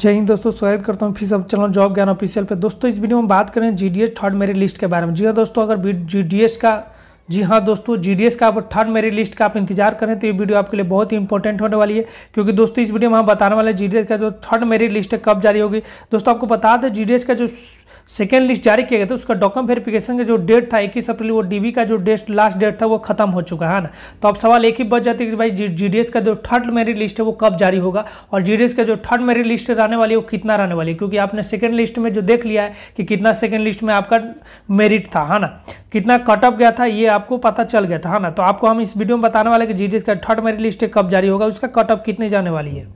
जय हिंद दोस्तों स्वागत करता हूँ फिर सब चैनल जॉब ज्ञान ऑफिशियल पे दोस्तों इस वीडियो में बात करें G D third merit list के बारे में जी हाँ दोस्तों अगर जी का जी हाँ दोस्तों जीडीएस का आप थर्ड मेरिट लिस्ट का आप इंतजार करें तो ये वीडियो आपके लिए बहुत ही इंपॉर्टेंट होने वाली है क्योंकि दोस्तों इस वीडियो में हम बताने वाले जीडीएस का जो थर्ड मेरिट लिस्ट है कब जारी होगी दोस्तों आपको बता दें जी का जो सेकेंड लिस्ट जारी किया गया था उसका डॉकम वेरिफिकेशन का जो डेट था इक्कीस अप्रैल वो डीबी का जो डेट लास्ट डेट था वो खत्म हो चुका है ना तो अब सवाल एक ही बच जाती है कि भाई जीडीएस का जो थर्ड मेरिट लिस्ट है वो कब जारी होगा और जीडीएस का जो थर्ड मेरिट लिस्ट रहने वाली है वो कितना रहने वाली है क्योंकि आपने सेकेंड लिस्ट में जो देख लिया है कि कितना सेकेंड लिस्ट में आपका मेरिट था है ना कितना कट ऑफ गया था ये आपको पता चल गया था है ना तो आपको हम इस वीडियो में बताने वाले कि जीडीएस का थर्ड मेरिट लिस्ट कब जारी होगा उसका कट ऑफ कितनी जाने वाली है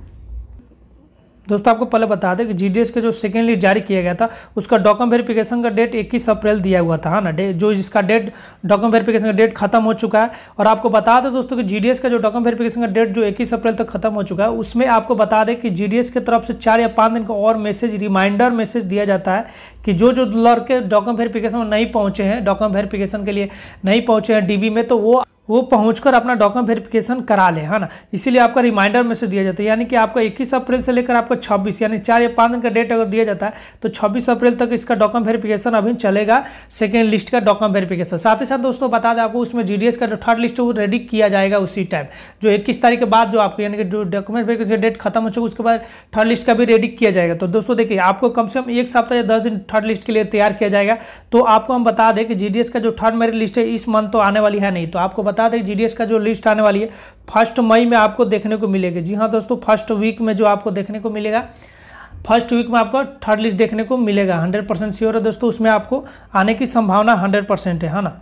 दोस्तों आपको पहले बता दें कि जी के जो सेकेंड लिस्ट जारी किया गया था उसका डॉक्यूमेंट वेरिफिकेशन का डेट 21 अप्रैल दिया हुआ था ना डे जो जिसका डेट डॉक्यूमेंट वेरिफिकेशन का डेट खत्म हो चुका है और आपको बता दें दोस्तों कि जी का जो डॉक्यूमेंट वेरिफिकेशन का डेट जो 21 अप्रैल तक तो खत्म हो चुका है उसमें आपको बता दें कि जी की तरफ से चार या पाँच दिन का और मैसेज रिमाइंडर मैसेज दिया जाता है कि जो जो लड़के डॉक्यूमेंट वेरिफिकेशन में नहीं पहुँचे हैं डॉक्यूमेंट वेरिफिकेशन के लिए नहीं पहुँचे हैं डीबी में तो वो वो पहुंचकर अपना डॉक्यूमेंट वेरिफिकेशन करा ले है ना इसीलिए आपका रिमाइंडर मैसेज दिया जाता है यानी कि आपका 21 अप्रैल से लेकर आपको 26 यानी चार या पाँच दिन का डेट अगर दिया जाता है तो 26 अप्रैल तक इसका डॉक्यूमेंट वेरिफिकेशन अभी चलेगा सेकेंड लिस्ट का डॉक्यूमेंट वेरिफिकेशन साथ ही साथ दोस्तों बता दें आपको उसमें जी का जो थर्ड लिस्ट वो रेडी किया जाएगा उसी टाइम जो इक्कीस तारीख के बाद जो आपको यानी कि जो डॉक्यूमेंट वेरिफिकेशन डेट खत्म हो चुका उसके बाद थर्ड लिस्ट का भी रेडी किया जाएगा तो दोस्तों देखिए आपको कम से कम एक सप्ताह या दस दिन थर्ड लिस्ट के लिए तैयार किया जाएगा तो आपको हम बता दें कि जी का जो थर्ड मेरिट लिस्ट है इस मंथ तो आने वाली है नहीं तो आपको बता दें जीडीएस का जो लिस्ट आने वाली है फर्स्ट मई में आपको देखने को मिलेगी जी हाँ दोस्तों फर्स्ट वीक में जो आपको देखने को मिलेगा फर्स्ट वीक में आपको थर्ड लिस्ट देखने को मिलेगा हंड्रेड परसेंट श्योर है दोस्तों उसमें आपको आने की संभावना हंड्रेड परसेंट है हाँ ना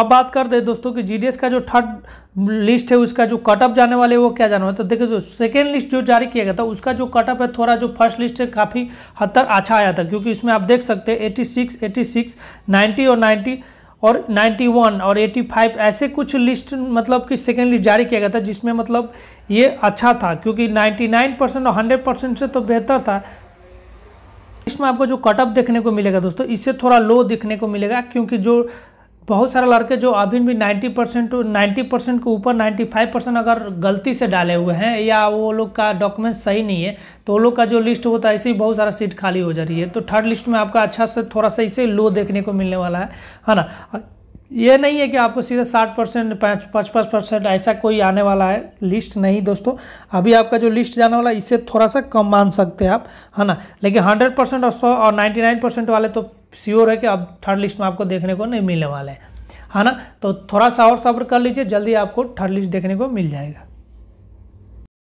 अब बात कर दे दोस्तों कि जीडीएस का जो थर्ड लिस्ट है उसका जो कटअप जाने वाले वो क्या जाने वाले तो देखिए जो सेकेंड लिस्ट जो जारी किया गया था उसका जो कटअप है थोड़ा जो फर्स्ट लिस्ट है काफ़ी हद तक अच्छा आया था क्योंकि इसमें आप देख सकते हैं एटी सिक्स और नाइन्टी और 91 और 85 ऐसे कुछ लिस्ट मतलब कि सेकेंड लिस्ट जारी किया गया था जिसमें मतलब ये अच्छा था क्योंकि 99 परसेंट और 100 परसेंट से तो बेहतर था इसमें आपको जो कटअप देखने को मिलेगा दोस्तों इससे थोड़ा लो देखने को मिलेगा क्योंकि जो बहुत सारे लड़के जो अभी भी 90 परसेंट टू नाइन्टी परसेंट के ऊपर 95 परसेंट अगर गलती से डाले हुए हैं या वो लोग का डॉक्यूमेंट सही नहीं है तो वो लोग का जो लिस्ट होता है ऐसे ही बहुत सारा सीट खाली हो जा रही है तो थर्ड लिस्ट में आपका अच्छा से थोड़ा सा इसे लो देखने को मिलने वाला है है ना ये नहीं है कि आपको सीधे साठ परसेंट पाँच पचपन परसेंट ऐसा कोई आने वाला है लिस्ट नहीं दोस्तों अभी आपका जो लिस्ट जाने वाला है इससे थोड़ा सा कम मान सकते हैं आप है ना लेकिन हंड्रेड परसेंट और सौ और नाइन्टी नाइन परसेंट वाले तो श्योर है कि अब थर्ड लिस्ट में आपको देखने को नहीं मिलने वाला है है ना तो थोड़ा सा और सब्र कर लीजिए जल्दी आपको थर्ड लिस्ट देखने को मिल जाएगा